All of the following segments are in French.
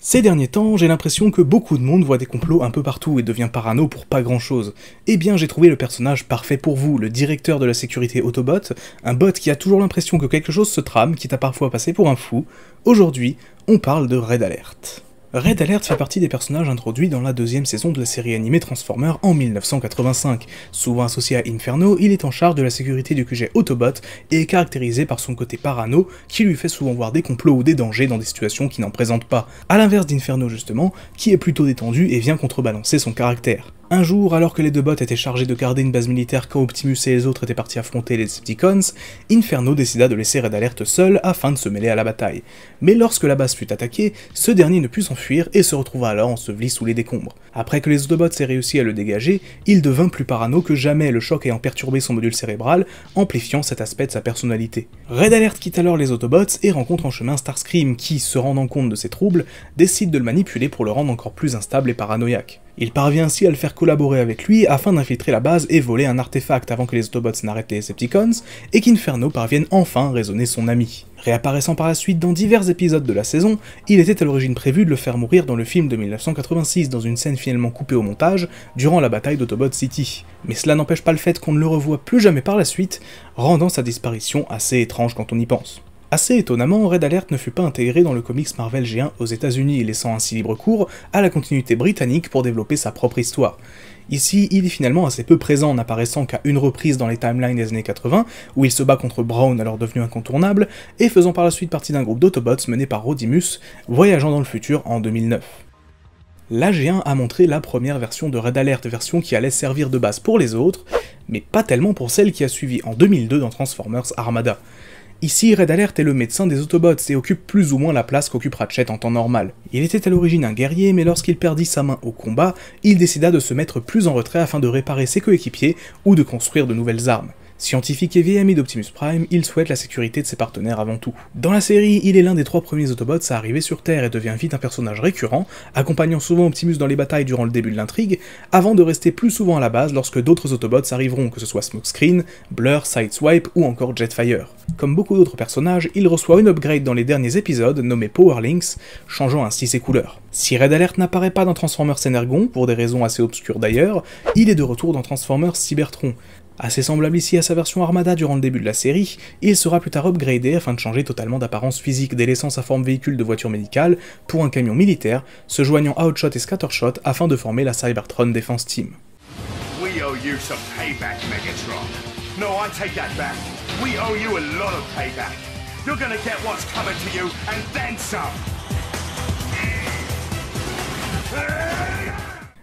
Ces derniers temps, j'ai l'impression que beaucoup de monde voit des complots un peu partout et devient parano pour pas grand chose. Eh bien, j'ai trouvé le personnage parfait pour vous, le directeur de la sécurité Autobot, un bot qui a toujours l'impression que quelque chose se trame, qui t'a parfois passé pour un fou. Aujourd'hui, on parle de Red Alert. Red Alert fait partie des personnages introduits dans la deuxième saison de la série animée Transformers en 1985. Souvent associé à Inferno, il est en charge de la sécurité du QG Autobot et est caractérisé par son côté parano qui lui fait souvent voir des complots ou des dangers dans des situations qui n'en présentent pas. À l'inverse d'Inferno justement, qui est plutôt détendu et vient contrebalancer son caractère. Un jour, alors que les deux bots étaient chargés de garder une base militaire quand Optimus et les autres étaient partis affronter les Decepticons, Inferno décida de laisser Red Alert seul afin de se mêler à la bataille. Mais lorsque la base fut attaquée, ce dernier ne put s'enfuir et se retrouva alors enseveli sous les décombres. Après que les Autobots aient réussi à le dégager, il devint plus parano que jamais le choc ayant perturbé son module cérébral, amplifiant cet aspect de sa personnalité. Red Alert quitte alors les Autobots et rencontre en chemin Starscream qui, se rendant compte de ses troubles, décide de le manipuler pour le rendre encore plus instable et paranoïaque. Il parvient ainsi à le faire collaborer avec lui afin d'infiltrer la base et voler un artefact avant que les Autobots n'arrêtent les Decepticons, et qu'Inferno parvienne enfin à raisonner son ami. Réapparaissant par la suite dans divers épisodes de la saison, il était à l'origine prévu de le faire mourir dans le film de 1986 dans une scène finalement coupée au montage, durant la bataille d'Autobot City. Mais cela n'empêche pas le fait qu'on ne le revoit plus jamais par la suite, rendant sa disparition assez étrange quand on y pense. Assez étonnamment, Red Alert ne fut pas intégré dans le comics Marvel G1 aux États-Unis, laissant ainsi libre cours à la continuité britannique pour développer sa propre histoire. Ici, il est finalement assez peu présent, n'apparaissant qu'à une reprise dans les timelines des années 80, où il se bat contre Brown alors devenu incontournable, et faisant par la suite partie d'un groupe d'Autobots mené par Rodimus, voyageant dans le futur en 2009. g 1 a montré la première version de Red Alert, version qui allait servir de base pour les autres, mais pas tellement pour celle qui a suivi en 2002 dans Transformers Armada. Ici, Red Alert est le médecin des Autobots et occupe plus ou moins la place qu'occupe Ratchet en temps normal. Il était à l'origine un guerrier, mais lorsqu'il perdit sa main au combat, il décida de se mettre plus en retrait afin de réparer ses coéquipiers ou de construire de nouvelles armes. Scientifique vieil ami d'Optimus Prime, il souhaite la sécurité de ses partenaires avant tout. Dans la série, il est l'un des trois premiers Autobots à arriver sur Terre et devient vite un personnage récurrent, accompagnant souvent Optimus dans les batailles durant le début de l'intrigue, avant de rester plus souvent à la base lorsque d'autres Autobots arriveront, que ce soit Smokescreen, Blur, Sideswipe ou encore Jetfire. Comme beaucoup d'autres personnages, il reçoit une upgrade dans les derniers épisodes nommée Powerlinks, changeant ainsi ses couleurs. Si Red Alert n'apparaît pas dans Transformers Energon, pour des raisons assez obscures d'ailleurs, il est de retour dans Transformers Cybertron. Assez semblable ici à sa version Armada durant le début de la série, il sera plus tard upgradé afin de changer totalement d'apparence physique, délaissant sa forme véhicule de voiture médicale pour un camion militaire, se joignant à Outshot et Scattershot afin de former la Cybertron Defense Team.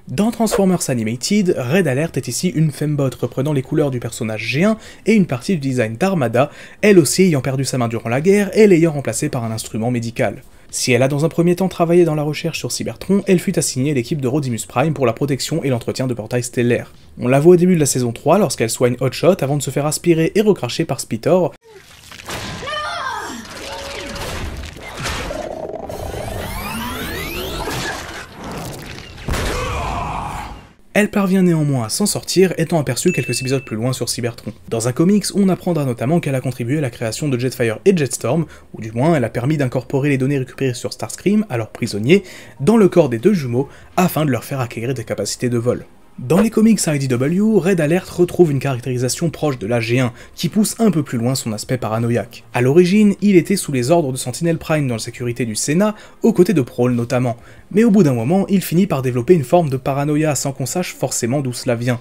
Dans Transformers Animated, Red Alert est ici une fembot reprenant les couleurs du personnage géant et une partie du design d'Armada, elle aussi ayant perdu sa main durant la guerre et l'ayant remplacée par un instrument médical. Si elle a dans un premier temps travaillé dans la recherche sur Cybertron, elle fut assignée à l'équipe de Rodimus Prime pour la protection et l'entretien de portails stellaires. On la voit au début de la saison 3 lorsqu'elle soigne Hotshot avant de se faire aspirer et recracher par Spitor, Elle parvient néanmoins à s'en sortir, étant aperçue quelques épisodes plus loin sur Cybertron. Dans un comics, on apprendra notamment qu'elle a contribué à la création de Jetfire et Jetstorm, ou du moins elle a permis d'incorporer les données récupérées sur Starscream, alors prisonniers, dans le corps des deux jumeaux, afin de leur faire acquérir des capacités de vol. Dans les comics IDW, Red Alert retrouve une caractérisation proche de lag 1 qui pousse un peu plus loin son aspect paranoïaque. À l'origine, il était sous les ordres de Sentinel Prime dans la sécurité du Sénat, aux côtés de Prowl notamment, mais au bout d'un moment, il finit par développer une forme de paranoïa sans qu'on sache forcément d'où cela vient.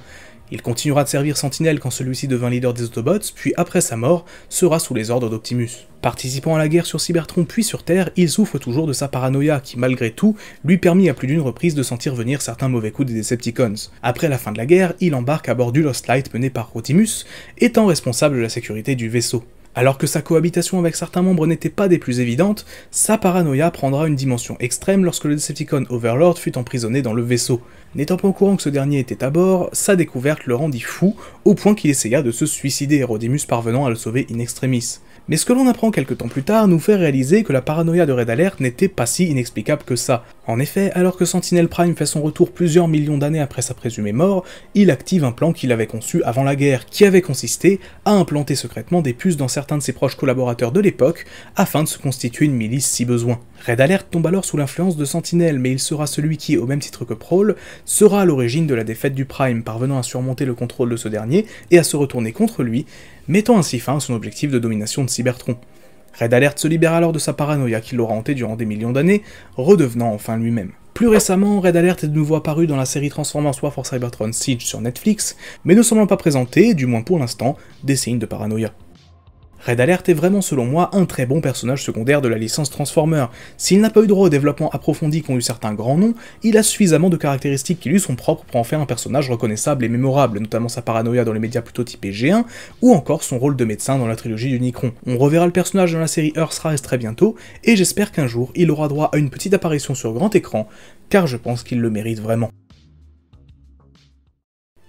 Il continuera de servir Sentinelle quand celui-ci devint leader des Autobots, puis après sa mort, sera sous les ordres d'Optimus. Participant à la guerre sur Cybertron puis sur Terre, il souffre toujours de sa paranoïa qui, malgré tout, lui permit à plus d'une reprise de sentir venir certains mauvais coups des Decepticons. Après la fin de la guerre, il embarque à bord du Lost Light mené par Optimus, étant responsable de la sécurité du vaisseau. Alors que sa cohabitation avec certains membres n'était pas des plus évidentes, sa paranoïa prendra une dimension extrême lorsque le Decepticon Overlord fut emprisonné dans le vaisseau. N'étant pas au courant que ce dernier était à bord, sa découverte le rendit fou, au point qu'il essaya de se suicider, Rodimus parvenant à le sauver in extremis. Mais ce que l'on apprend quelques temps plus tard nous fait réaliser que la paranoïa de Red Alert n'était pas si inexplicable que ça, en effet, alors que Sentinel Prime fait son retour plusieurs millions d'années après sa présumée mort, il active un plan qu'il avait conçu avant la guerre, qui avait consisté à implanter secrètement des puces dans certains de ses proches collaborateurs de l'époque, afin de se constituer une milice si besoin. Red Alert tombe alors sous l'influence de Sentinel, mais il sera celui qui, au même titre que Prowl, sera à l'origine de la défaite du Prime, parvenant à surmonter le contrôle de ce dernier et à se retourner contre lui, mettant ainsi fin à son objectif de domination de Cybertron. Red Alert se libère alors de sa paranoïa qui l'aura hanté durant des millions d'années, redevenant enfin lui-même. Plus récemment, Red Alert est de nouveau apparu dans la série Transformers War for Cybertron Siege sur Netflix, mais ne semblant pas présenter, du moins pour l'instant, des signes de paranoïa. Red Alert est vraiment selon moi un très bon personnage secondaire de la licence Transformer. S'il n'a pas eu droit au développement approfondi qu'ont eu certains grands noms, il a suffisamment de caractéristiques qui lui sont propres pour en faire un personnage reconnaissable et mémorable, notamment sa paranoïa dans les médias plutôt typés G1, ou encore son rôle de médecin dans la trilogie du Nicron. On reverra le personnage dans la série Earthrise très bientôt, et j'espère qu'un jour il aura droit à une petite apparition sur grand écran, car je pense qu'il le mérite vraiment.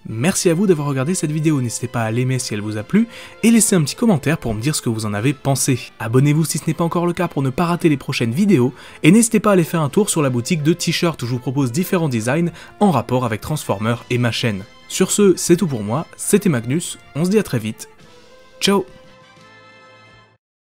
Merci à vous d'avoir regardé cette vidéo, n'hésitez pas à l'aimer si elle vous a plu, et laissez un petit commentaire pour me dire ce que vous en avez pensé. Abonnez-vous si ce n'est pas encore le cas pour ne pas rater les prochaines vidéos, et n'hésitez pas à aller faire un tour sur la boutique de t-shirts où je vous propose différents designs en rapport avec Transformers et ma chaîne. Sur ce, c'est tout pour moi, c'était Magnus, on se dit à très vite, ciao